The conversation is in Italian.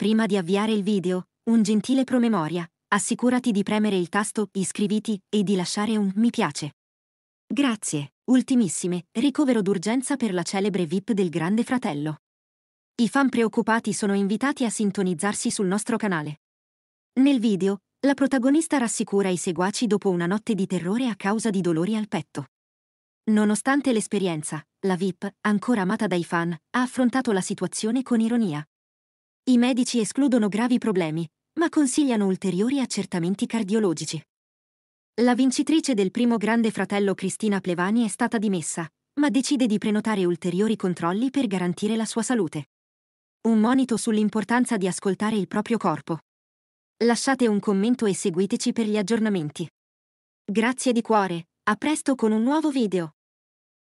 Prima di avviare il video, un gentile promemoria, assicurati di premere il tasto iscriviti e di lasciare un mi piace. Grazie, ultimissime, ricovero d'urgenza per la celebre VIP del Grande Fratello. I fan preoccupati sono invitati a sintonizzarsi sul nostro canale. Nel video, la protagonista rassicura i seguaci dopo una notte di terrore a causa di dolori al petto. Nonostante l'esperienza, la VIP, ancora amata dai fan, ha affrontato la situazione con ironia, i medici escludono gravi problemi, ma consigliano ulteriori accertamenti cardiologici. La vincitrice del primo Grande Fratello Cristina Plevani è stata dimessa, ma decide di prenotare ulteriori controlli per garantire la sua salute. Un monito sull'importanza di ascoltare il proprio corpo. Lasciate un commento e seguiteci per gli aggiornamenti. Grazie di cuore, a presto con un nuovo video.